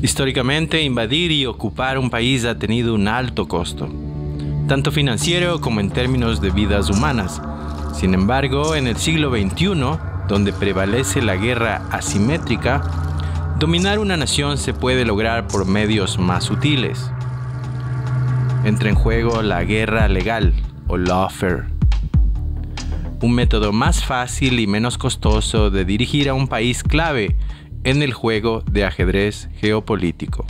Históricamente, invadir y ocupar un país ha tenido un alto costo, tanto financiero como en términos de vidas humanas. Sin embargo, en el siglo XXI, donde prevalece la guerra asimétrica, dominar una nación se puede lograr por medios más sutiles. Entra en juego la guerra legal o lawfare, un método más fácil y menos costoso de dirigir a un país clave en el juego de ajedrez geopolítico.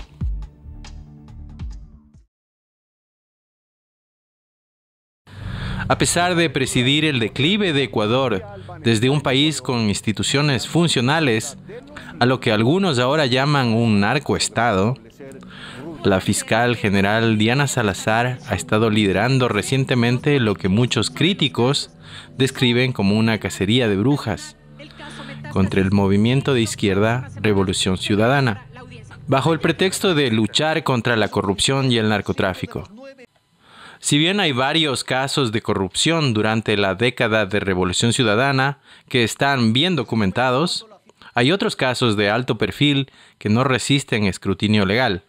A pesar de presidir el declive de Ecuador desde un país con instituciones funcionales a lo que algunos ahora llaman un narcoestado, la fiscal general Diana Salazar ha estado liderando recientemente lo que muchos críticos describen como una cacería de brujas contra el movimiento de izquierda Revolución Ciudadana, bajo el pretexto de luchar contra la corrupción y el narcotráfico. Si bien hay varios casos de corrupción durante la década de Revolución Ciudadana que están bien documentados, hay otros casos de alto perfil que no resisten escrutinio legal.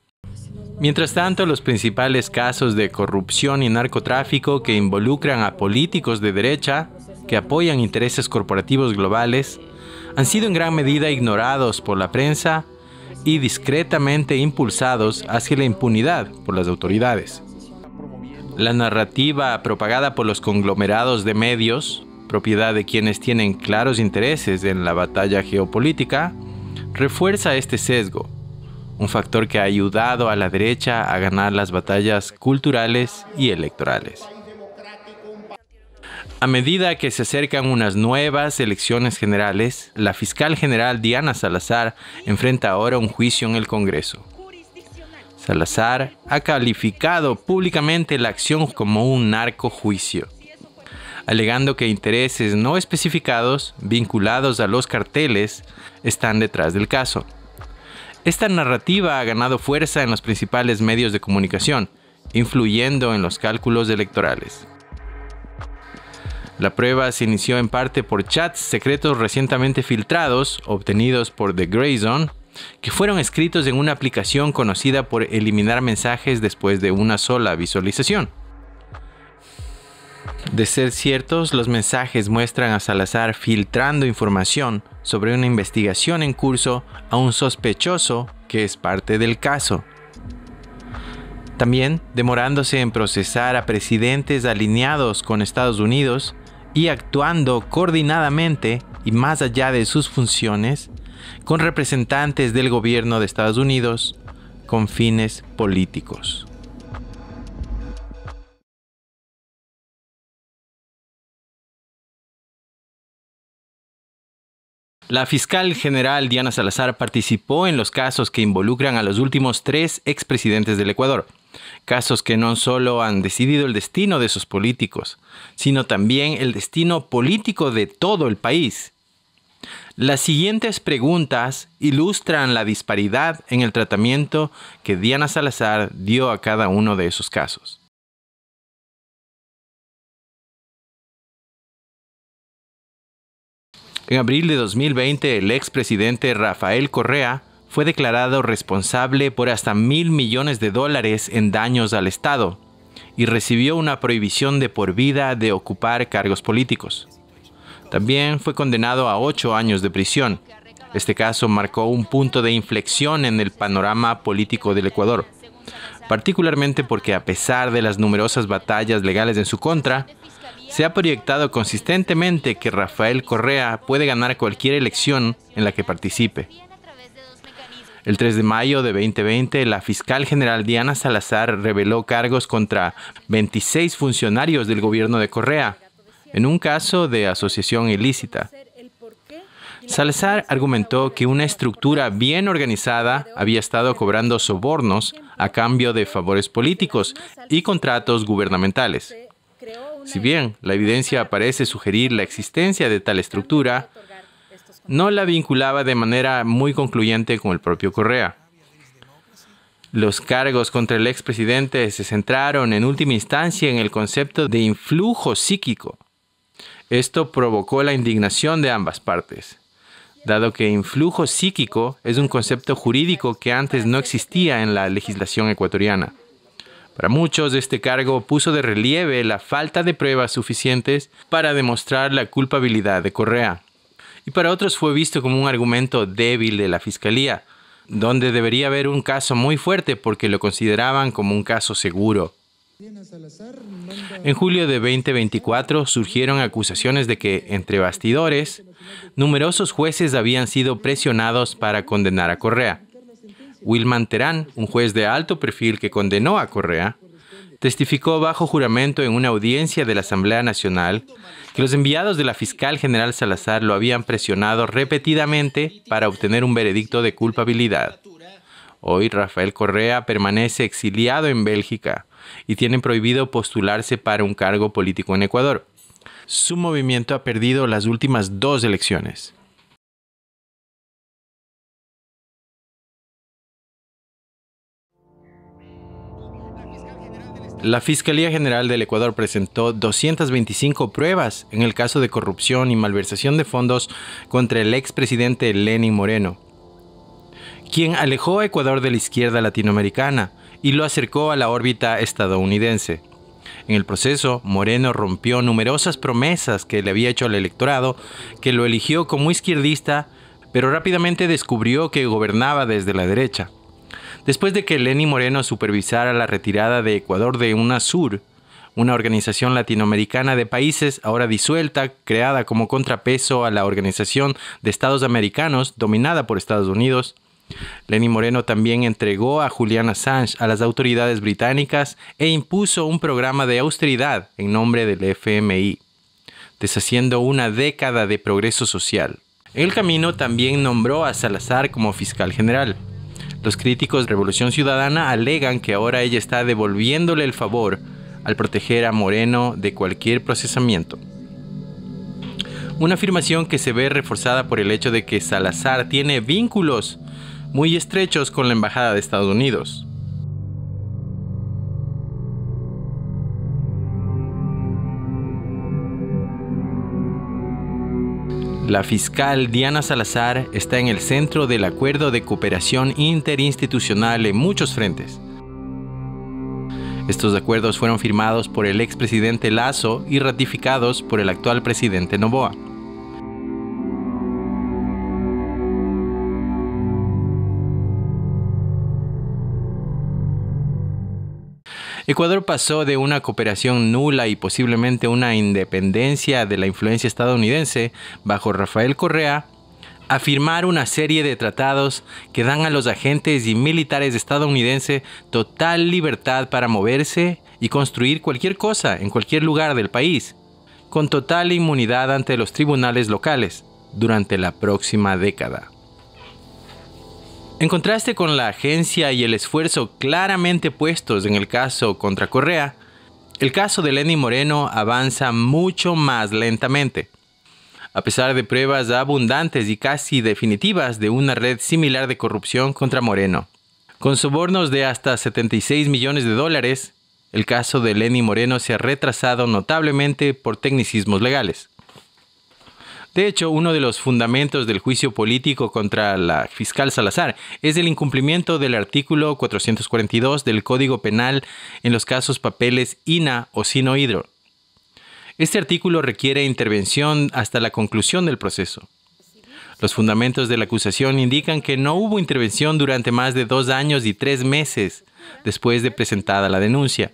Mientras tanto, los principales casos de corrupción y narcotráfico que involucran a políticos de derecha que apoyan intereses corporativos globales han sido en gran medida ignorados por la prensa y discretamente impulsados hacia la impunidad por las autoridades. La narrativa propagada por los conglomerados de medios, propiedad de quienes tienen claros intereses en la batalla geopolítica, refuerza este sesgo, un factor que ha ayudado a la derecha a ganar las batallas culturales y electorales. A medida que se acercan unas nuevas elecciones generales, la fiscal general Diana Salazar enfrenta ahora un juicio en el Congreso. Salazar ha calificado públicamente la acción como un narcojuicio, alegando que intereses no especificados vinculados a los carteles están detrás del caso. Esta narrativa ha ganado fuerza en los principales medios de comunicación, influyendo en los cálculos electorales. La prueba se inició en parte por chats secretos recientemente filtrados, obtenidos por The Gray Zone, que fueron escritos en una aplicación conocida por eliminar mensajes después de una sola visualización. De ser ciertos, los mensajes muestran a Salazar filtrando información sobre una investigación en curso a un sospechoso que es parte del caso. También demorándose en procesar a presidentes alineados con Estados Unidos y actuando coordinadamente y más allá de sus funciones con representantes del gobierno de Estados Unidos con fines políticos. La fiscal general Diana Salazar participó en los casos que involucran a los últimos tres expresidentes del Ecuador, Casos que no solo han decidido el destino de sus políticos, sino también el destino político de todo el país. Las siguientes preguntas ilustran la disparidad en el tratamiento que Diana Salazar dio a cada uno de esos casos. En abril de 2020, el expresidente Rafael Correa fue declarado responsable por hasta mil millones de dólares en daños al Estado y recibió una prohibición de por vida de ocupar cargos políticos. También fue condenado a ocho años de prisión. Este caso marcó un punto de inflexión en el panorama político del Ecuador, particularmente porque a pesar de las numerosas batallas legales en su contra, se ha proyectado consistentemente que Rafael Correa puede ganar cualquier elección en la que participe. El 3 de mayo de 2020, la fiscal general Diana Salazar reveló cargos contra 26 funcionarios del gobierno de Correa en un caso de asociación ilícita. Salazar argumentó que una estructura bien organizada había estado cobrando sobornos a cambio de favores políticos y contratos gubernamentales. Si bien la evidencia parece sugerir la existencia de tal estructura, no la vinculaba de manera muy concluyente con el propio Correa. Los cargos contra el expresidente se centraron en última instancia en el concepto de influjo psíquico. Esto provocó la indignación de ambas partes, dado que influjo psíquico es un concepto jurídico que antes no existía en la legislación ecuatoriana. Para muchos, este cargo puso de relieve la falta de pruebas suficientes para demostrar la culpabilidad de Correa y para otros fue visto como un argumento débil de la Fiscalía, donde debería haber un caso muy fuerte porque lo consideraban como un caso seguro. En julio de 2024 surgieron acusaciones de que, entre bastidores, numerosos jueces habían sido presionados para condenar a Correa. Wilman Terán, un juez de alto perfil que condenó a Correa, testificó bajo juramento en una audiencia de la Asamblea Nacional que los enviados de la fiscal general Salazar lo habían presionado repetidamente para obtener un veredicto de culpabilidad. Hoy Rafael Correa permanece exiliado en Bélgica y tiene prohibido postularse para un cargo político en Ecuador. Su movimiento ha perdido las últimas dos elecciones. La Fiscalía General del Ecuador presentó 225 pruebas en el caso de corrupción y malversación de fondos contra el expresidente Lenín Moreno, quien alejó a Ecuador de la izquierda latinoamericana y lo acercó a la órbita estadounidense. En el proceso, Moreno rompió numerosas promesas que le había hecho al electorado, que lo eligió como izquierdista, pero rápidamente descubrió que gobernaba desde la derecha. Después de que Lenny Moreno supervisara la retirada de Ecuador de UNASUR, una organización latinoamericana de países ahora disuelta, creada como contrapeso a la Organización de Estados Americanos, dominada por Estados Unidos, Lenny Moreno también entregó a Julian Assange a las autoridades británicas e impuso un programa de austeridad en nombre del FMI, deshaciendo una década de progreso social. el camino también nombró a Salazar como fiscal general. Los críticos de Revolución Ciudadana alegan que ahora ella está devolviéndole el favor al proteger a Moreno de cualquier procesamiento. Una afirmación que se ve reforzada por el hecho de que Salazar tiene vínculos muy estrechos con la Embajada de Estados Unidos. La fiscal Diana Salazar está en el centro del acuerdo de cooperación interinstitucional en muchos frentes. Estos acuerdos fueron firmados por el expresidente Lazo y ratificados por el actual presidente Novoa. Ecuador pasó de una cooperación nula y posiblemente una independencia de la influencia estadounidense bajo Rafael Correa a firmar una serie de tratados que dan a los agentes y militares estadounidenses total libertad para moverse y construir cualquier cosa en cualquier lugar del país, con total inmunidad ante los tribunales locales durante la próxima década. En contraste con la agencia y el esfuerzo claramente puestos en el caso contra Correa, el caso de Lenny Moreno avanza mucho más lentamente. A pesar de pruebas abundantes y casi definitivas de una red similar de corrupción contra Moreno, con sobornos de hasta 76 millones de dólares, el caso de Lenny Moreno se ha retrasado notablemente por tecnicismos legales. De este hecho, uno de los fundamentos del juicio político contra la fiscal Salazar es el incumplimiento del artículo 442 del Código Penal en los casos papeles INA o SINOHIDRO. Este artículo requiere intervención hasta la conclusión del proceso. Los fundamentos de la acusación indican que no hubo intervención durante más de dos años y tres meses después de presentada la denuncia.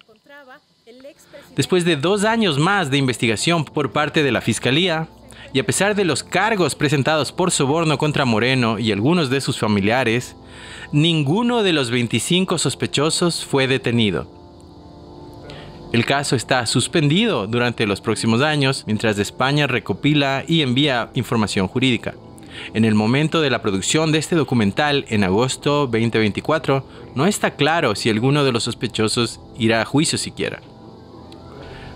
Después de dos años más de investigación por parte de la Fiscalía, y a pesar de los cargos presentados por soborno contra Moreno y algunos de sus familiares, ninguno de los 25 sospechosos fue detenido. El caso está suspendido durante los próximos años mientras España recopila y envía información jurídica. En el momento de la producción de este documental, en agosto 2024, no está claro si alguno de los sospechosos irá a juicio siquiera.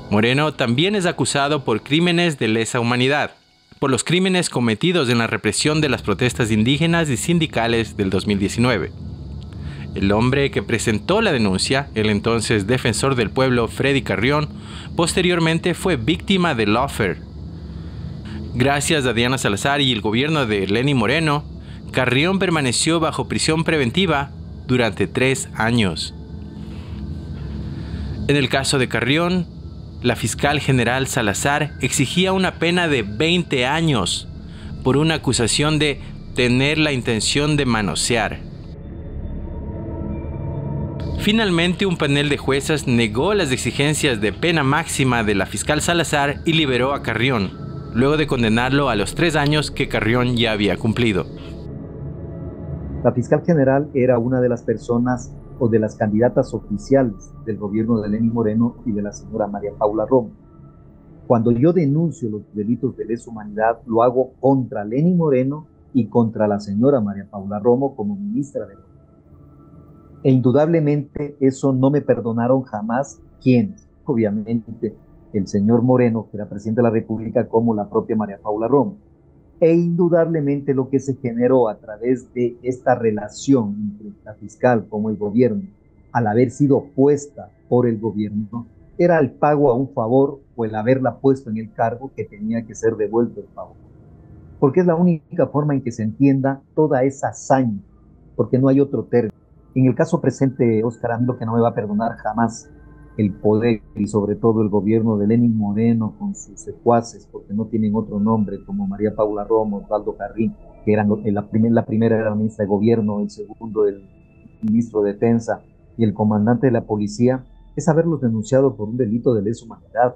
Moreno también es acusado por crímenes de lesa humanidad, por los crímenes cometidos en la represión de las protestas indígenas y sindicales del 2019. El hombre que presentó la denuncia, el entonces defensor del pueblo Freddy Carrión, posteriormente fue víctima de Lawfare. Gracias a Diana Salazar y el gobierno de Lenny Moreno, Carrión permaneció bajo prisión preventiva durante tres años. En el caso de Carrión, la fiscal general Salazar exigía una pena de 20 años por una acusación de tener la intención de manosear. Finalmente, un panel de juezas negó las exigencias de pena máxima de la fiscal Salazar y liberó a Carrión, luego de condenarlo a los tres años que Carrión ya había cumplido. La fiscal general era una de las personas o de las candidatas oficiales del gobierno de Lenín Moreno y de la señora María Paula Romo. Cuando yo denuncio los delitos de lesa humanidad, lo hago contra Lenín Moreno y contra la señora María Paula Romo como ministra de Gobierno. E indudablemente eso no me perdonaron jamás quienes, obviamente, el señor Moreno, que era presidente de la República, como la propia María Paula Romo. E indudablemente lo que se generó a través de esta relación entre la fiscal como el gobierno, al haber sido puesta por el gobierno, era el pago a un favor o el haberla puesto en el cargo que tenía que ser devuelto el favor. Porque es la única forma en que se entienda toda esa hazaña, porque no hay otro término. En el caso presente, Oscar, a que no me va a perdonar jamás el poder y sobre todo el gobierno de Lenin Moreno con sus secuaces, porque no tienen otro nombre, como María Paula Romo, Osvaldo Carrín, que eran eh, la, la primera era la ministra de gobierno, el segundo el ministro de defensa y el comandante de la policía, es haberlos denunciado por un delito de lesa humanidad.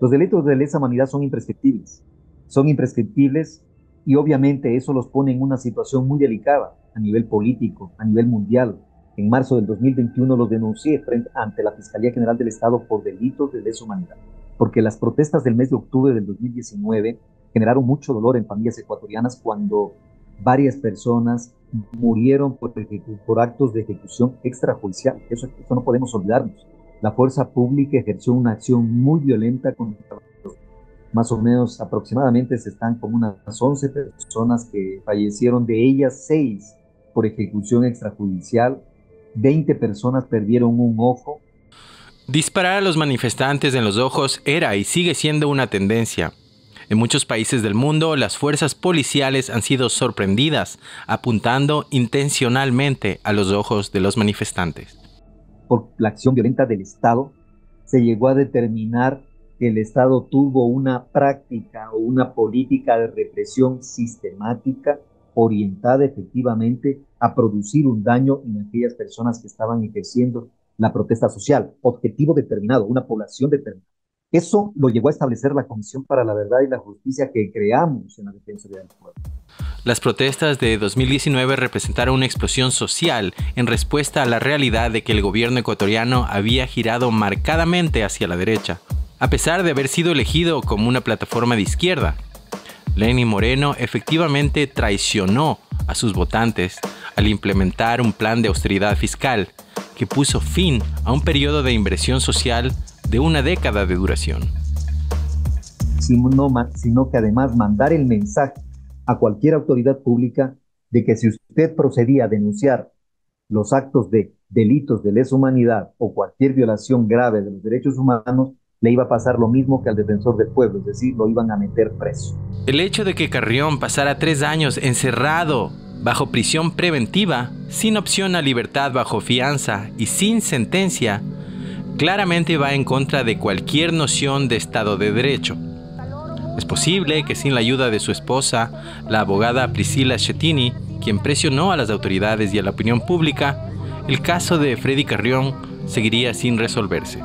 Los delitos de lesa humanidad son imprescriptibles, son imprescriptibles y obviamente eso los pone en una situación muy delicada a nivel político, a nivel mundial, en marzo del 2021 los denuncié ante la Fiscalía General del Estado por delitos de lesa humanidad, porque las protestas del mes de octubre del 2019 generaron mucho dolor en familias ecuatorianas cuando varias personas murieron por, actos de ejecución extrajudicial. Eso, no podemos olvidarnos. La fuerza pública ejerció una acción muy violenta contra los más o menos aproximadamente se están como unas 11 personas que fallecieron, de ellas 6 por ejecución extrajudicial, 20 personas perdieron un ojo. Disparar a los manifestantes en los ojos era y sigue siendo una tendencia. En muchos países del mundo, las fuerzas policiales han sido sorprendidas apuntando intencionalmente a los ojos de los manifestantes. Por la acción violenta del Estado, se llegó a determinar que el Estado tuvo una práctica o una política de represión sistemática orientada efectivamente a producir un daño en aquellas personas que estaban ejerciendo la protesta social, objetivo determinado, una población determinada. Eso lo llevó a establecer la Comisión para la Verdad y la Justicia que creamos en la Defensa del Pueblo. Las protestas de 2019 representaron una explosión social en respuesta a la realidad de que el gobierno ecuatoriano había girado marcadamente hacia la derecha, a pesar de haber sido elegido como una plataforma de izquierda. ...Lenny Moreno efectivamente traicionó a sus votantes al implementar un plan de austeridad fiscal que puso fin a un periodo de inversión social de una década de duración. Sino, que además mandar el mensaje a cualquier autoridad pública de que si usted procedía a denunciar los actos de delitos de lesa humanidad o cualquier violación grave de los derechos humanos, le iba a pasar lo mismo que al defensor del pueblo, es decir, lo iban a meter preso. El hecho de que Carrión pasara tres años encerrado bajo prisión preventiva, sin opción a libertad bajo fianza y sin sentencia, claramente va en contra de cualquier noción de Estado de Derecho. Es posible que sin la ayuda de su esposa, la abogada Priscila Chetini, quien presionó a las autoridades y a la opinión pública, el caso de Freddy Carrión seguiría sin resolverse.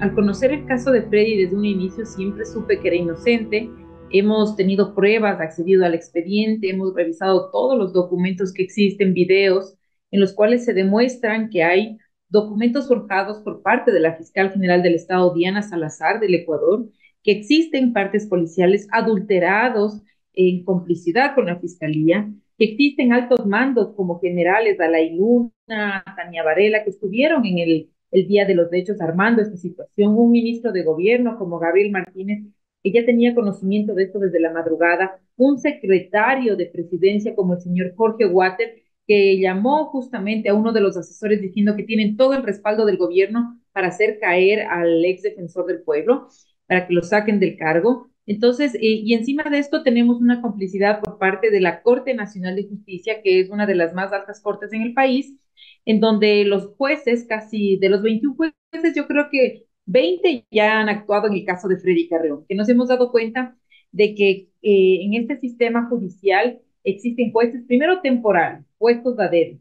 Al conocer el caso de Freddy desde un inicio siempre supe que era inocente hemos tenido pruebas, accedido al expediente, hemos revisado todos los documentos que existen, videos, en los cuales se demuestran que hay documentos forjados por parte de la fiscal general del Estado, Diana Salazar, del Ecuador, que existen partes policiales adulterados en complicidad con la fiscalía, que existen altos mandos como generales Dalai Luna, Tania Varela, que estuvieron en el, el Día de los Hechos armando esta situación, un ministro de gobierno como Gabriel Martínez, ella tenía conocimiento de esto desde la madrugada. Un secretario de presidencia como el señor Jorge Water, que llamó justamente a uno de los asesores diciendo que tienen todo el respaldo del gobierno para hacer caer al ex defensor del pueblo, para que lo saquen del cargo. Entonces, eh, y encima de esto tenemos una complicidad por parte de la Corte Nacional de Justicia, que es una de las más altas cortes en el país, en donde los jueces, casi de los 21 jueces, yo creo que 20 ya han actuado en el caso de Freddy Carreón, que nos hemos dado cuenta de que eh, en este sistema judicial existen jueces, primero temporal, jueces daderos,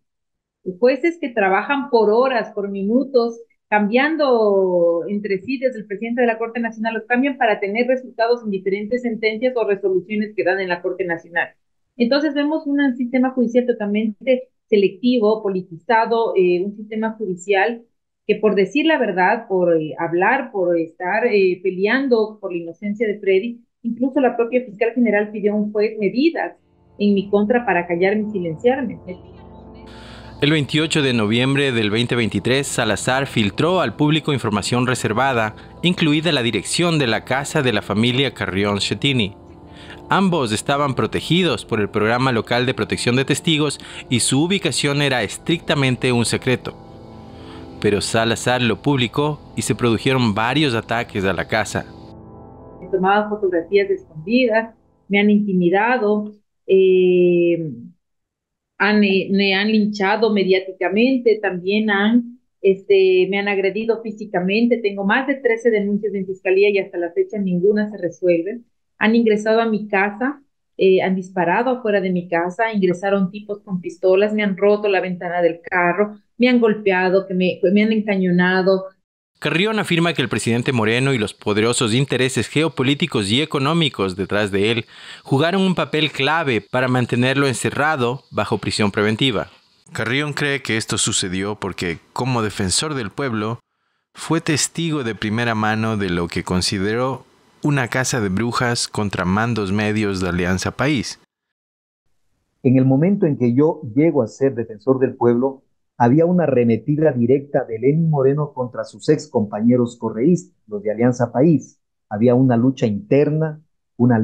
jueces que trabajan por horas, por minutos, cambiando entre sí desde el presidente de la Corte Nacional, los cambian para tener resultados en diferentes sentencias o resoluciones que dan en la Corte Nacional. Entonces vemos un sistema judicial totalmente selectivo, politizado, eh, un sistema judicial que por decir la verdad, por eh, hablar, por estar eh, peleando por la inocencia de Freddy, incluso la propia fiscal general pidió un juez medidas en mi contra para callarme y silenciarme. El 28 de noviembre del 2023, Salazar filtró al público información reservada, incluida la dirección de la casa de la familia Carrión Chetini. Ambos estaban protegidos por el Programa Local de Protección de Testigos y su ubicación era estrictamente un secreto pero Salazar lo publicó y se produjeron varios ataques a la casa. He tomado fotografías de escondidas, me han intimidado, eh, eh, me han linchado mediáticamente, también han, este, me han agredido físicamente. Tengo más de 13 denuncias en fiscalía y hasta la fecha ninguna se resuelve. Han ingresado a mi casa eh, han disparado afuera de mi casa, ingresaron tipos con pistolas, me han roto la ventana del carro, me han golpeado, que me, me han encañonado, Carrión afirma que el presidente Moreno y los poderosos intereses geopolíticos y económicos detrás de él jugaron un papel clave para mantenerlo encerrado bajo prisión preventiva. Carrión cree que esto sucedió porque, como defensor del pueblo, fue testigo de primera mano de lo que consideró una casa de brujas contra mandos medios de Alianza País. En el momento en que yo llego a ser defensor del pueblo, había una arremetida directa de Lenin Moreno contra sus ex compañeros correístas, los de Alianza País. Había una lucha interna, una,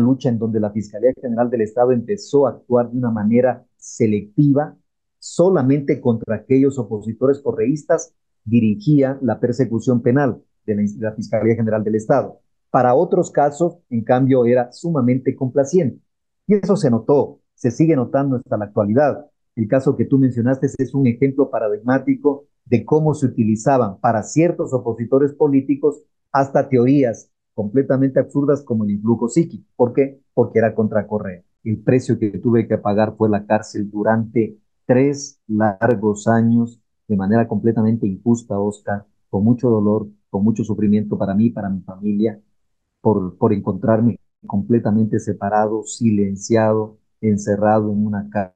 lucha en donde la Fiscalía General del Estado empezó a actuar de una manera selectiva solamente contra aquellos opositores correístas dirigía la persecución penal de la Fiscalía General del Estado. Para otros casos, en cambio, era sumamente complaciente. Y eso se notó, se sigue notando hasta la actualidad. El caso que tú mencionaste es un ejemplo paradigmático de cómo se utilizaban para ciertos opositores políticos hasta teorías completamente absurdas como el influjo psíquico. ¿Por qué? Porque era contracorrer. El precio que tuve que pagar fue la cárcel durante tres largos años de manera completamente injusta, Oscar, con mucho dolor, con mucho sufrimiento para mí, para mi familia, por, encontrarme completamente separado, silenciado, encerrado en una casa.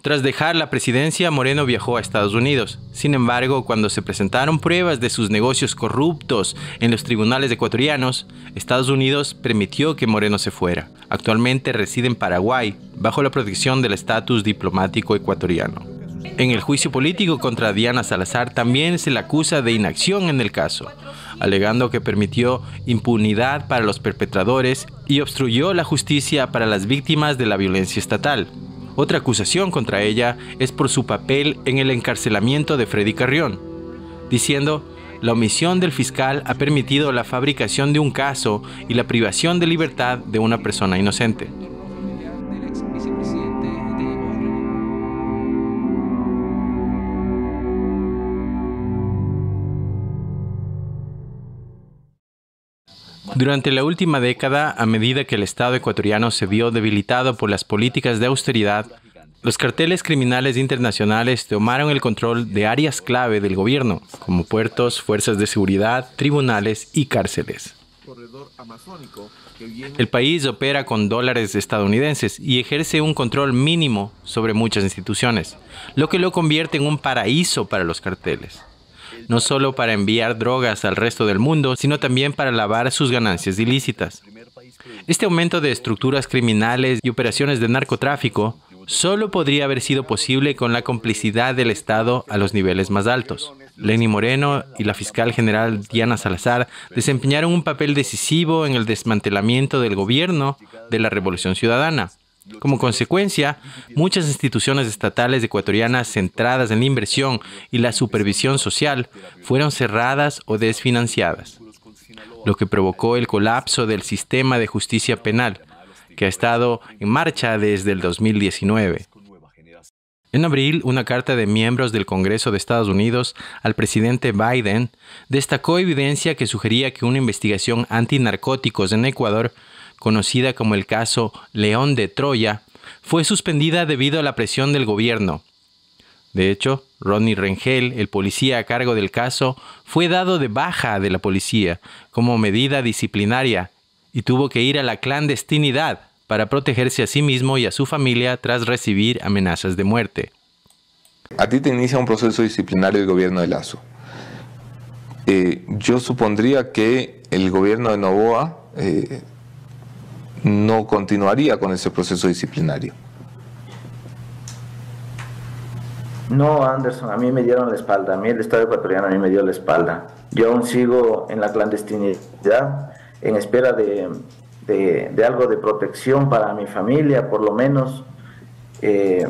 Tras dejar la presidencia, Moreno viajó a Estados Unidos. Sin embargo, cuando se presentaron pruebas de sus negocios corruptos en los tribunales ecuatorianos, Estados Unidos permitió que Moreno se fuera. Actualmente reside en Paraguay, bajo la protección del estatus diplomático ecuatoriano. En el juicio político contra Diana Salazar también se la acusa de inacción en el caso, alegando que permitió impunidad para los perpetradores y obstruyó la justicia para las víctimas de la violencia estatal. Otra acusación contra ella es por su papel en el encarcelamiento de Freddy Carrión, diciendo, la omisión del fiscal ha permitido la fabricación de un caso y la privación de libertad de una persona inocente. Durante la última década, a medida que el Estado ecuatoriano se vio debilitado por las políticas de austeridad, los carteles criminales internacionales tomaron el control de áreas clave del gobierno, como puertos, fuerzas de seguridad, tribunales y cárceles. El país opera con dólares estadounidenses y ejerce un control mínimo sobre muchas instituciones, lo que lo convierte en un paraíso para los carteles no solo para enviar drogas al resto del mundo, sino también para lavar sus ganancias ilícitas. Este aumento de estructuras criminales y operaciones de narcotráfico solo podría haber sido posible con la complicidad del Estado a los niveles más altos. Lenny Moreno y la fiscal general Diana Salazar desempeñaron un papel decisivo en el desmantelamiento del gobierno de la Revolución Ciudadana como consecuencia, muchas instituciones estatales ecuatorianas centradas en la inversión y la supervisión social fueron cerradas o desfinanciadas, lo que provocó el colapso del sistema de justicia penal, que ha estado en marcha desde el 2019. En abril, una carta de miembros del Congreso de Estados Unidos al presidente Biden destacó evidencia que sugería que una investigación antinarcóticos en Ecuador conocida como el caso León de Troya, fue suspendida debido a la presión del gobierno. De hecho, Ronnie Rengel, el policía a cargo del caso, fue dado de baja de la policía como medida disciplinaria y tuvo que ir a la clandestinidad para protegerse a sí mismo y a su familia tras recibir amenazas de muerte. A ti te inicia un proceso disciplinario el gobierno de Lazo. Eh, yo supondría que el gobierno de Novoa eh, no continuaría con ese proceso disciplinario. No, Anderson, a mí me dieron la espalda, a mí el Estado ecuatoriano a mí me dio la espalda. Yo aún sigo en la clandestinidad, en espera de, algo de protección para mi familia, por lo menos. Eh,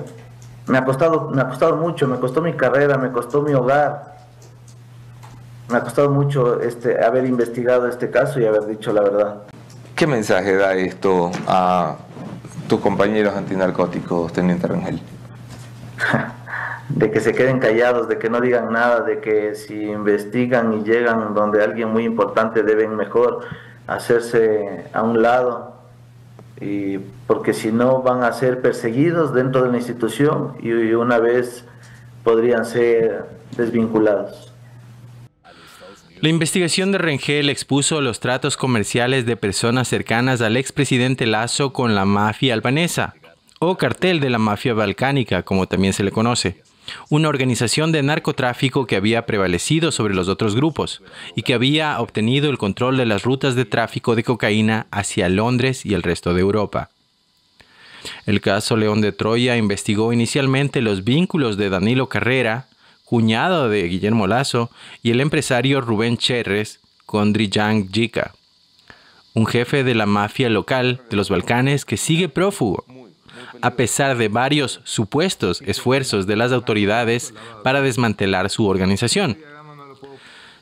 me, ha costado, me ha costado mucho, me costó mi carrera, me costó mi hogar, me ha costado mucho este, haber investigado este caso y haber dicho la verdad. ¿Qué mensaje da esto a tus compañeros antinarcóticos, Teniente Rangel? de que se queden callados, de que no digan nada, de que si investigan y llegan donde alguien muy importante deben mejor hacerse a un lado, y porque si no van a ser perseguidos dentro de la institución y una vez podrían ser desvinculados. La investigación de Rengel expuso los tratos comerciales de personas cercanas al expresidente Lazo con la mafia albanesa, o cartel de la mafia balcánica, como también se le conoce, una organización de narcotráfico que había prevalecido sobre los otros grupos y que había obtenido el control de las rutas de tráfico de cocaína hacia Londres y el resto de Europa. El caso León de Troya investigó inicialmente los vínculos de Danilo Carrera, cuñado de Guillermo Lazo, y el empresario Rubén Cherres con Drijang Jica, un jefe de la mafia local de los Balcanes que sigue prófugo, a pesar de varios supuestos esfuerzos de las autoridades para desmantelar su organización.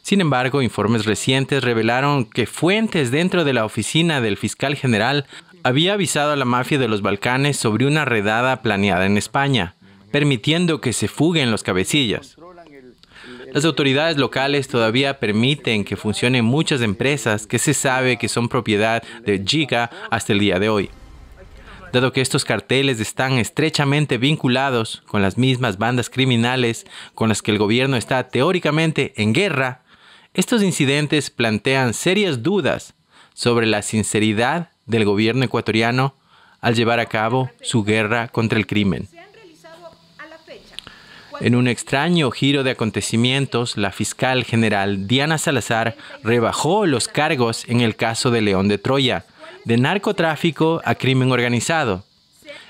Sin embargo, informes recientes revelaron que fuentes dentro de la oficina del fiscal general había avisado a la mafia de los Balcanes sobre una redada planeada en España, permitiendo que se fuguen los cabecillas. Las autoridades locales todavía permiten que funcionen muchas empresas que se sabe que son propiedad de Giga hasta el día de hoy. Dado que estos carteles están estrechamente vinculados con las mismas bandas criminales con las que el gobierno está teóricamente en guerra, estos incidentes plantean serias dudas sobre la sinceridad del gobierno ecuatoriano al llevar a cabo su guerra contra el crimen. En un extraño giro de acontecimientos, la fiscal general Diana Salazar rebajó los cargos en el caso de León de Troya, de narcotráfico a crimen organizado,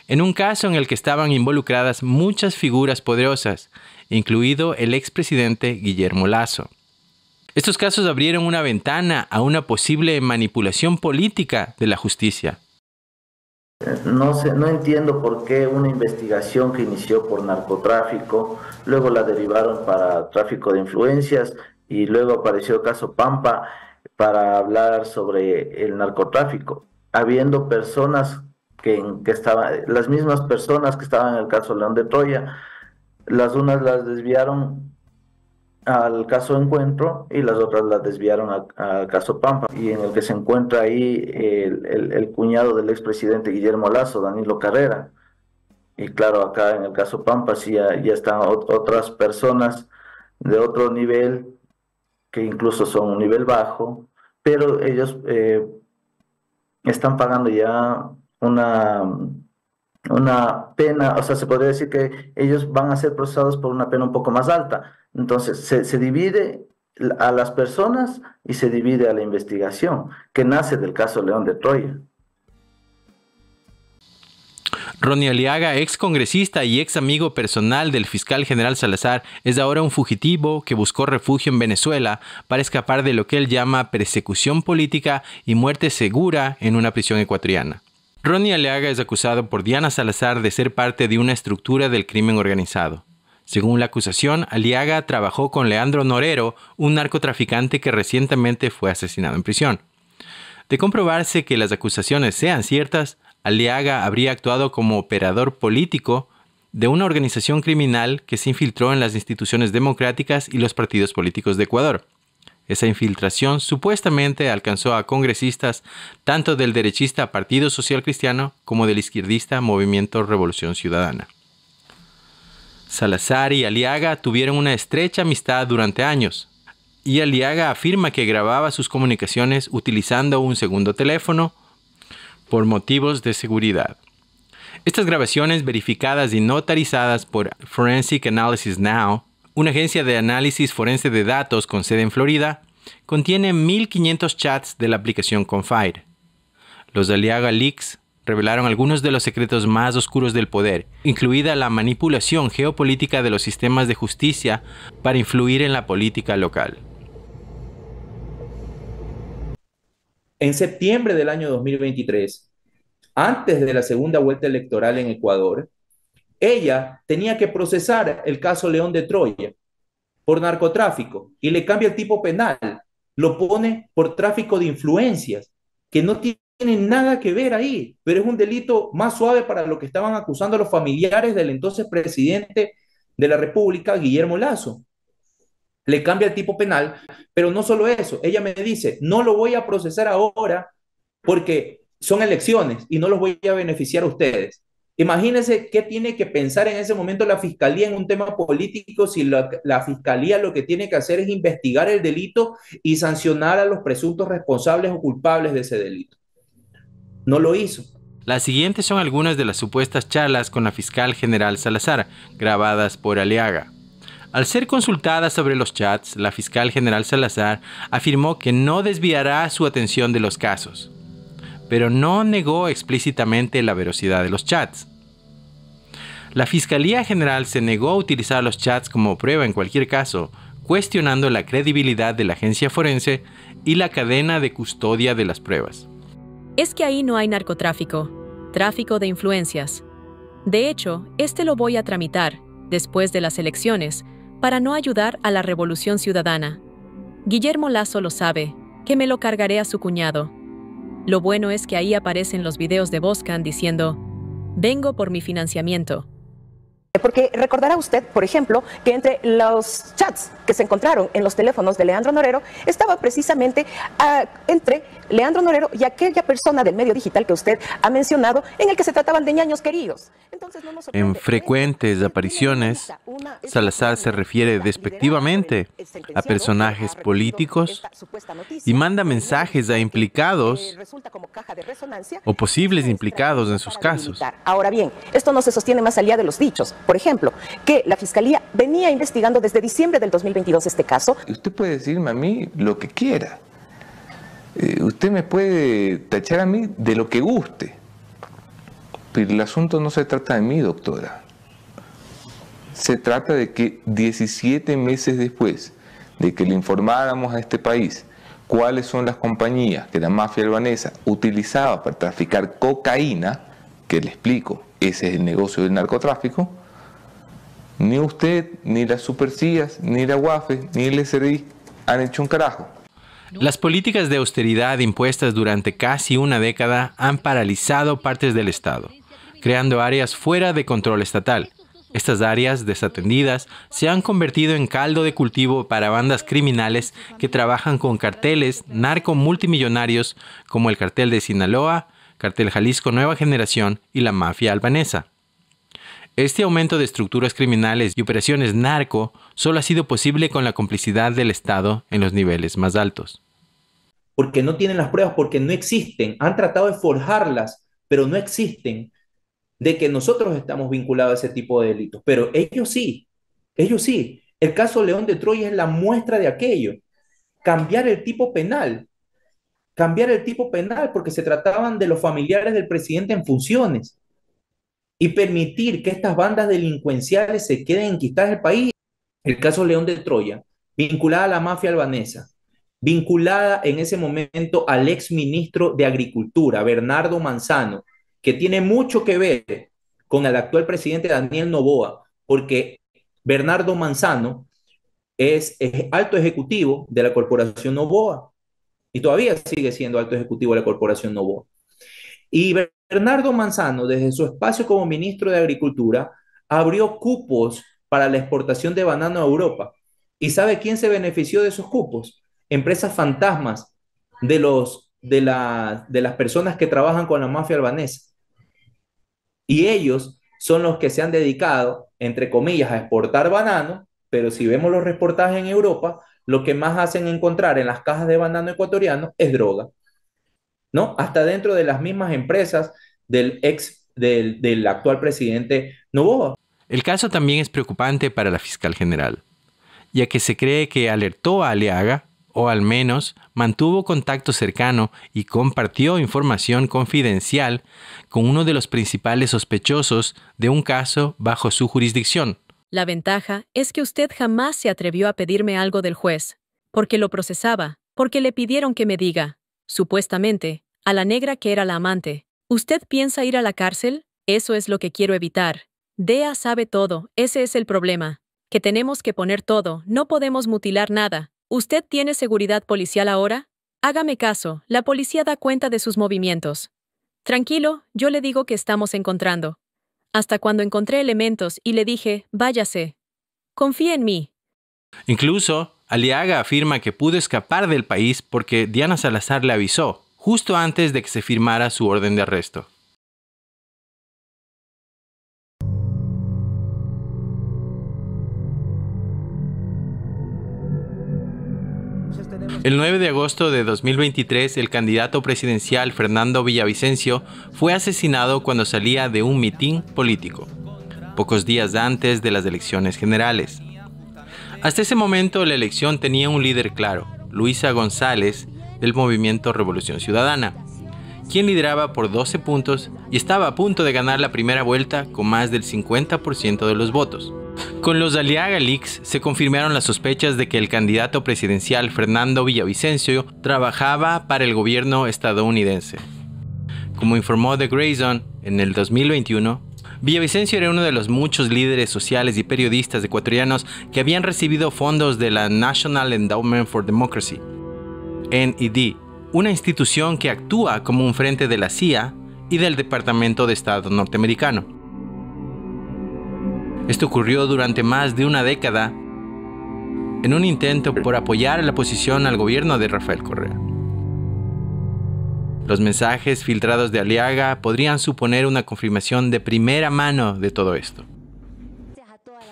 en un caso en el que estaban involucradas muchas figuras poderosas, incluido el expresidente Guillermo Lazo. Estos casos abrieron una ventana a una posible manipulación política de la justicia. No, sé, no entiendo por qué una investigación que inició por narcotráfico, luego la derivaron para tráfico de influencias y luego apareció el caso Pampa para hablar sobre el narcotráfico, habiendo personas que, que estaban, las mismas personas que estaban en el caso León de Troya, las unas las desviaron al caso Encuentro y las otras las desviaron al caso Pampa, y en el que se encuentra ahí el, cuñado del expresidente Guillermo Lazo, Danilo Carrera. Y claro, acá en el caso Pampa ya, están otras personas de otro nivel, que incluso son un nivel bajo, pero ellos eh, están pagando ya una, una pena, o sea, se podría decir que ellos van a ser procesados por una pena un poco más alta entonces, se, divide a las personas y se divide a la investigación, que nace del caso León de Troya. Ronnie Aliaga, ex congresista y ex amigo personal del fiscal general Salazar, es ahora un fugitivo que buscó refugio en Venezuela para escapar de lo que él llama persecución política y muerte segura en una prisión ecuatoriana. Ronnie Aliaga es acusado por Diana Salazar de ser parte de una estructura del crimen organizado. Según la acusación, Aliaga trabajó con Leandro Norero, un narcotraficante que recientemente fue asesinado en prisión. De comprobarse que las acusaciones sean ciertas, Aliaga habría actuado como operador político de una organización criminal que se infiltró en las instituciones democráticas y los partidos políticos de Ecuador. Esa infiltración supuestamente alcanzó a congresistas tanto del derechista Partido Social Cristiano como del izquierdista Movimiento Revolución Ciudadana. Salazar y Aliaga tuvieron una estrecha amistad durante años, y Aliaga afirma que grababa sus comunicaciones utilizando un segundo teléfono por motivos de seguridad. Estas grabaciones verificadas y notarizadas por Forensic Analysis Now, una agencia de análisis forense de datos con sede en Florida, contiene 1500 chats de la aplicación Confide. Los Aliaga Leaks revelaron algunos de los secretos más oscuros del poder, incluida la manipulación geopolítica de los sistemas de justicia para influir en la política local. En septiembre del año 2023, antes de la segunda vuelta electoral en Ecuador, ella tenía que procesar el caso León de Troya por narcotráfico y le cambia el tipo penal, lo pone por tráfico de influencias, que no tiene tienen nada que ver ahí, pero es un delito más suave para lo que estaban acusando los familiares del entonces presidente de la República, Guillermo Lazo. Le cambia el tipo penal, pero no solo eso, ella me dice, no lo voy a procesar ahora porque son elecciones y no los voy a beneficiar a ustedes. Imagínense qué tiene que pensar en ese momento la fiscalía en un tema político si la, fiscalía lo que tiene que hacer es investigar el delito y sancionar a los presuntos responsables o culpables de ese delito. No lo hizo. Las siguientes son algunas de las supuestas charlas con la fiscal general Salazar, grabadas por Aliaga. Al ser consultada sobre los chats, la fiscal general Salazar afirmó que no desviará su atención de los casos, pero no negó explícitamente la veracidad de los chats. La Fiscalía General se negó a utilizar los chats como prueba en cualquier caso, cuestionando la credibilidad de la agencia forense y la cadena de custodia de las pruebas es que ahí no hay narcotráfico, tráfico de influencias. De hecho, este lo voy a tramitar, después de las elecciones, para no ayudar a la revolución ciudadana. Guillermo Lazo lo sabe, que me lo cargaré a su cuñado. Lo bueno es que ahí aparecen los videos de Boscan diciendo, vengo por mi financiamiento, porque recordará usted, por ejemplo, que entre los chats que se encontraron en los teléfonos de Leandro Norero estaba precisamente ah, entre Leandro Norero y aquella persona del medio digital que usted ha mencionado, en el que se trataban de ñaños queridos. en ¿eh? frecuentes apariciones, Salazar se refiere despectivamente a personajes políticos y manda mensajes a eh, implicados o posibles implicados en sus casos. Ahora bien, esto no se sostiene más allá de los dichos por ejemplo, que la Fiscalía venía investigando desde diciembre del 2022 este caso. Usted puede decirme a mí lo que quiera. Eh, usted me puede tachar a mí de lo que guste. Pero el asunto no se trata de mí, doctora. Se trata de que 17 meses después de que le informáramos a este país cuáles son las compañías que la mafia albanesa utilizaba para traficar cocaína, que le explico, ese es el negocio del narcotráfico, ni usted, ni las supercillas, ni la UAFE, ni el SRI han hecho un carajo. Las políticas de austeridad impuestas durante casi una década han paralizado partes del Estado, creando áreas fuera de control estatal. Estas áreas desatendidas se han convertido en caldo de cultivo para bandas criminales que trabajan con carteles narco multimillonarios como el cartel de Sinaloa, cartel Jalisco Nueva Generación y la mafia albanesa. Este aumento de estructuras criminales y operaciones narco solo ha sido posible con la complicidad del Estado en los niveles más altos. Porque no tienen las pruebas, porque no existen. Han tratado de forjarlas, pero no existen de que nosotros estamos vinculados a ese tipo de delitos. Pero ellos sí, ellos sí. El caso León de Troya es la muestra de aquello. Cambiar el tipo penal, cambiar el tipo penal porque se trataban de los familiares del presidente en funciones y permitir que estas bandas delincuenciales se queden enquistadas en el país. El caso León de Troya, vinculada a la mafia albanesa, vinculada en ese momento al ex ministro de Agricultura, Bernardo Manzano, que tiene mucho que ver con el actual presidente Daniel Novoa, porque Bernardo Manzano es, alto ejecutivo de la corporación Novoa y todavía sigue siendo alto ejecutivo de la corporación Novoa. Y Bernardo Manzano, desde su espacio como ministro de Agricultura, abrió cupos para la exportación de banano a Europa. ¿Y sabe quién se benefició de esos cupos? Empresas fantasmas de, los, de, las personas que trabajan con la mafia albanesa. Y ellos son los que se han dedicado, entre comillas, a exportar banano, pero si vemos los reportajes en Europa, lo que más hacen encontrar en las cajas de banano ecuatoriano es droga. ¿no? Hasta dentro de las mismas empresas del ex, del, del actual presidente Novoa. El caso también es preocupante para la fiscal general, ya que se cree que alertó a Aleaga, o al menos mantuvo contacto cercano y compartió información confidencial con uno de los principales sospechosos de un caso bajo su jurisdicción. La ventaja es que usted jamás se atrevió a pedirme algo del juez, porque lo procesaba, porque le pidieron que me diga supuestamente, a la negra que era la amante. ¿Usted piensa ir a la cárcel? Eso es lo que quiero evitar. Dea sabe todo, ese es el problema. Que tenemos que poner todo, no podemos mutilar nada. ¿Usted tiene seguridad policial ahora? Hágame caso, la policía da cuenta de sus movimientos. Tranquilo, yo le digo que estamos encontrando. Hasta cuando encontré elementos y le dije, váyase. Confía en mí. Incluso Aliaga afirma que pudo escapar del país porque Diana Salazar le avisó, justo antes de que se firmara su orden de arresto. El 9 de agosto de 2023, el candidato presidencial Fernando Villavicencio fue asesinado cuando salía de un mitin político, pocos días antes de las elecciones generales. Hasta ese momento la elección tenía un líder claro, Luisa González, del movimiento Revolución Ciudadana, quien lideraba por 12 puntos y estaba a punto de ganar la primera vuelta con más del 50% de los votos. Con los Aliaga Leaks se confirmaron las sospechas de que el candidato presidencial Fernando Villavicencio trabajaba para el gobierno estadounidense. Como informó The Grayson, en el 2021, Villavicencio era uno de los muchos líderes sociales y periodistas ecuatorianos que habían recibido fondos de la National Endowment for Democracy, NED, una institución que actúa como un frente de la CIA y del Departamento de Estado norteamericano. Esto ocurrió durante más de una década en un intento por apoyar la oposición al gobierno de Rafael Correa. Los mensajes filtrados de Aliaga podrían suponer una confirmación de primera mano de todo esto.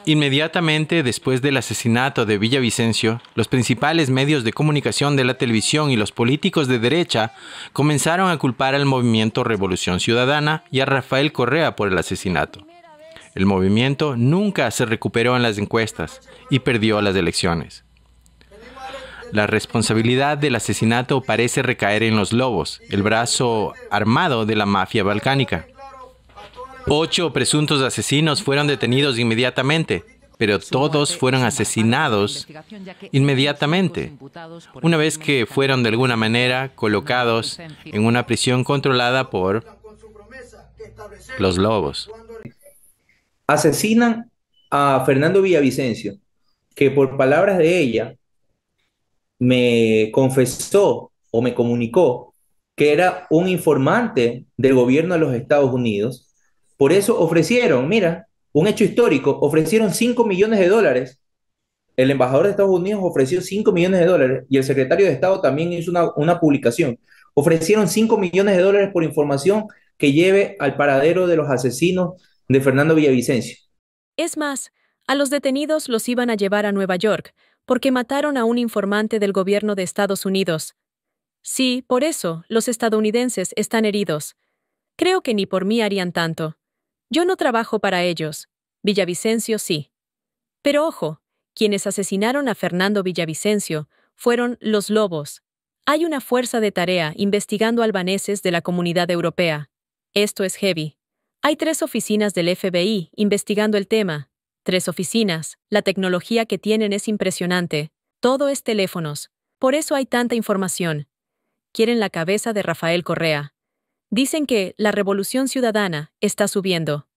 Inmediatamente después del asesinato de Villavicencio, los principales medios de comunicación de la televisión y los políticos de derecha comenzaron a culpar al movimiento Revolución Ciudadana y a Rafael Correa por el asesinato. El movimiento nunca se recuperó en las encuestas y perdió las elecciones. La responsabilidad del asesinato parece recaer en los lobos, el brazo armado de la mafia balcánica. Ocho presuntos asesinos fueron detenidos inmediatamente, pero todos fueron asesinados inmediatamente, una vez que fueron de alguna manera colocados en una prisión controlada por los lobos. Asesinan a Fernando Villavicencio, que por palabras de ella me confesó o me comunicó que era un informante del gobierno de los Estados Unidos. Por eso ofrecieron, mira, un hecho histórico, ofrecieron 5 millones de dólares. El embajador de Estados Unidos ofreció 5 millones de dólares y el secretario de Estado también hizo una, publicación. Ofrecieron 5 millones de dólares por información que lleve al paradero de los asesinos de Fernando Villavicencio. Es más, a los detenidos los iban a llevar a Nueva York, porque mataron a un informante del gobierno de Estados Unidos. Sí, por eso, los estadounidenses están heridos. Creo que ni por mí harían tanto. Yo no trabajo para ellos. Villavicencio sí. Pero ojo, quienes asesinaron a Fernando Villavicencio fueron los lobos. Hay una fuerza de tarea investigando albaneses de la comunidad europea. Esto es heavy. Hay tres oficinas del FBI investigando el tema, tres oficinas, la tecnología que tienen es impresionante, todo es teléfonos, por eso hay tanta información. Quieren la cabeza de Rafael Correa. Dicen que la revolución ciudadana está subiendo.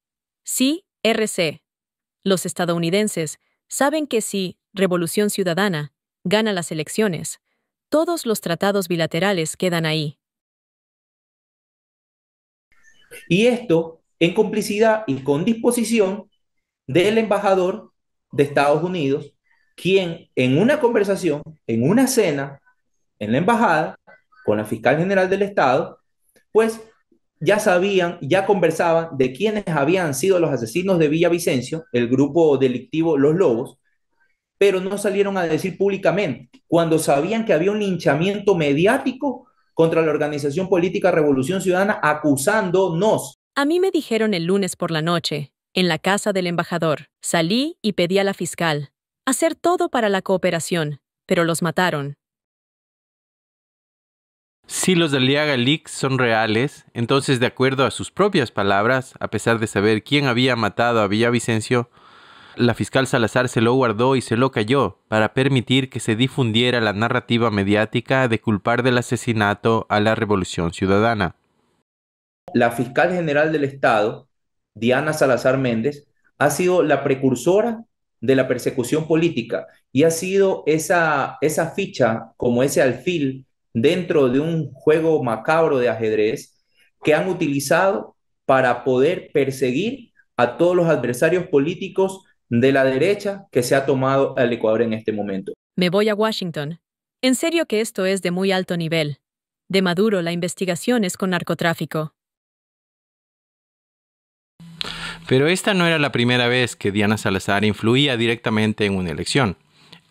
Sí, RC. Los estadounidenses saben que si Revolución Ciudadana gana las elecciones, todos los tratados bilaterales quedan ahí. Y esto, en complicidad y con disposición, del embajador de Estados Unidos, quien en una conversación, en una cena, en la embajada, con la fiscal general del Estado, pues ya sabían, ya conversaban de quiénes habían sido los asesinos de Villavicencio, el grupo delictivo Los Lobos, pero no salieron a decir públicamente, cuando sabían que había un linchamiento mediático contra la organización política Revolución Ciudadana acusándonos. A mí me dijeron el lunes por la noche en la casa del embajador. Salí y pedí a la fiscal hacer todo para la cooperación, pero los mataron. Si los de Aliaga Leaks son reales, entonces de acuerdo a sus propias palabras, a pesar de saber quién había matado a Villavicencio, la fiscal Salazar se lo guardó y se lo cayó para permitir que se difundiera la narrativa mediática de culpar del asesinato a la Revolución Ciudadana. La fiscal general del Estado Diana Salazar Méndez, ha sido la precursora de la persecución política y ha sido esa, esa ficha como ese alfil dentro de un juego macabro de ajedrez que han utilizado para poder perseguir a todos los adversarios políticos de la derecha que se ha tomado el Ecuador en este momento. Me voy a Washington. En serio que esto es de muy alto nivel. De Maduro la investigación es con narcotráfico. Pero esta no era la primera vez que Diana Salazar influía directamente en una elección.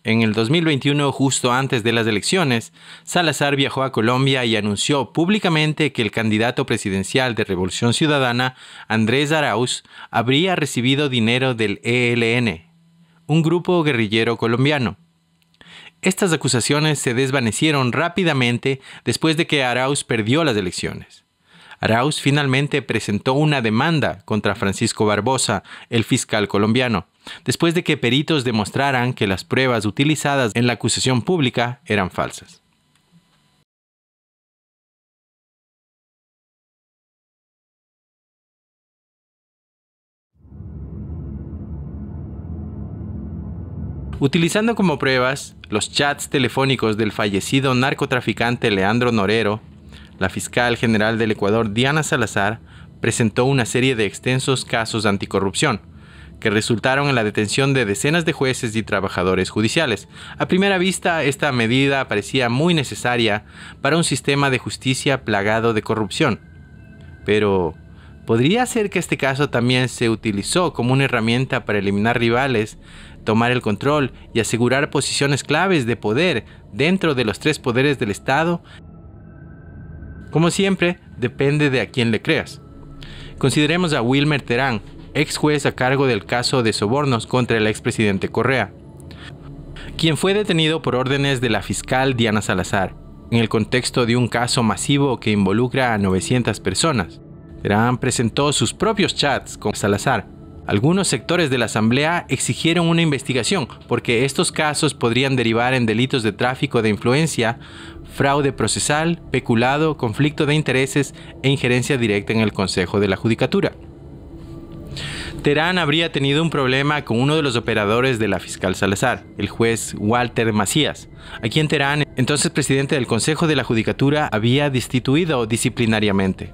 En el 2021, justo antes de las elecciones, Salazar viajó a Colombia y anunció públicamente que el candidato presidencial de Revolución Ciudadana, Andrés Arauz, habría recibido dinero del ELN, un grupo guerrillero colombiano. Estas acusaciones se desvanecieron rápidamente después de que Arauz perdió las elecciones. Arauz finalmente presentó una demanda contra Francisco Barbosa, el fiscal colombiano, después de que peritos demostraran que las pruebas utilizadas en la acusación pública eran falsas. Utilizando como pruebas los chats telefónicos del fallecido narcotraficante Leandro Norero, la fiscal general del Ecuador, Diana Salazar, presentó una serie de extensos casos de anticorrupción, que resultaron en la detención de decenas de jueces y trabajadores judiciales. A primera vista, esta medida parecía muy necesaria para un sistema de justicia plagado de corrupción. Pero, ¿podría ser que este caso también se utilizó como una herramienta para eliminar rivales, tomar el control y asegurar posiciones claves de poder dentro de los tres poderes del Estado como siempre, depende de a quién le creas. Consideremos a Wilmer Terán, ex juez a cargo del caso de sobornos contra el expresidente Correa, quien fue detenido por órdenes de la fiscal Diana Salazar, en el contexto de un caso masivo que involucra a 900 personas. Terán presentó sus propios chats con Salazar, algunos sectores de la Asamblea exigieron una investigación porque estos casos podrían derivar en delitos de tráfico de influencia, fraude procesal, peculado, conflicto de intereses e injerencia directa en el Consejo de la Judicatura. Terán habría tenido un problema con uno de los operadores de la fiscal Salazar, el juez Walter Macías, a quien Terán, entonces presidente del Consejo de la Judicatura, había destituido disciplinariamente.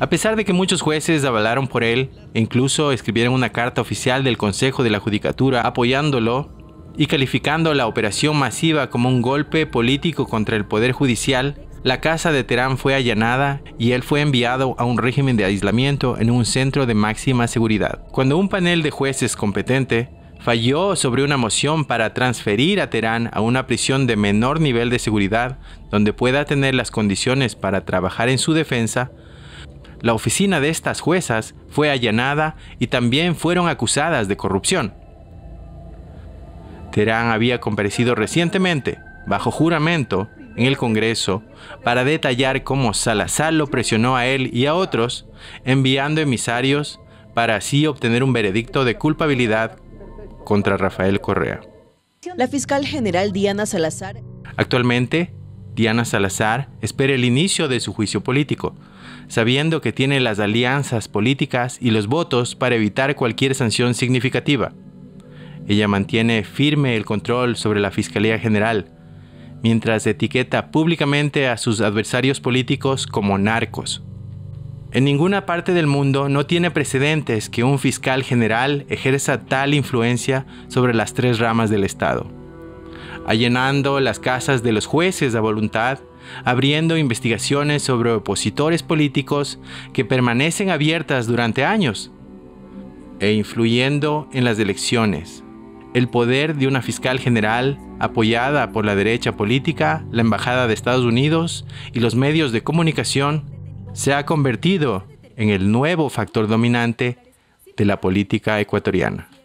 A pesar de que muchos jueces avalaron por él, e incluso escribieron una carta oficial del Consejo de la Judicatura apoyándolo y calificando la operación masiva como un golpe político contra el Poder Judicial, la casa de Terán fue allanada y él fue enviado a un régimen de aislamiento en un centro de máxima seguridad. Cuando un panel de jueces competente falló sobre una moción para transferir a Terán a una prisión de menor nivel de seguridad donde pueda tener las condiciones para trabajar en su defensa, la oficina de estas juezas fue allanada y también fueron acusadas de corrupción. Terán había comparecido recientemente, bajo juramento, en el Congreso para detallar cómo Salazar lo presionó a él y a otros, enviando emisarios para así obtener un veredicto de culpabilidad contra Rafael Correa. La fiscal general Diana Salazar. Actualmente, Diana Salazar espera el inicio de su juicio político, sabiendo que tiene las alianzas políticas y los votos para evitar cualquier sanción significativa. Ella mantiene firme el control sobre la Fiscalía General, mientras etiqueta públicamente a sus adversarios políticos como narcos. En ninguna parte del mundo no tiene precedentes que un fiscal general ejerza tal influencia sobre las tres ramas del Estado, allenando las casas de los jueces a voluntad abriendo investigaciones sobre opositores políticos que permanecen abiertas durante años e influyendo en las elecciones. El poder de una fiscal general apoyada por la derecha política, la Embajada de Estados Unidos y los medios de comunicación se ha convertido en el nuevo factor dominante de la política ecuatoriana.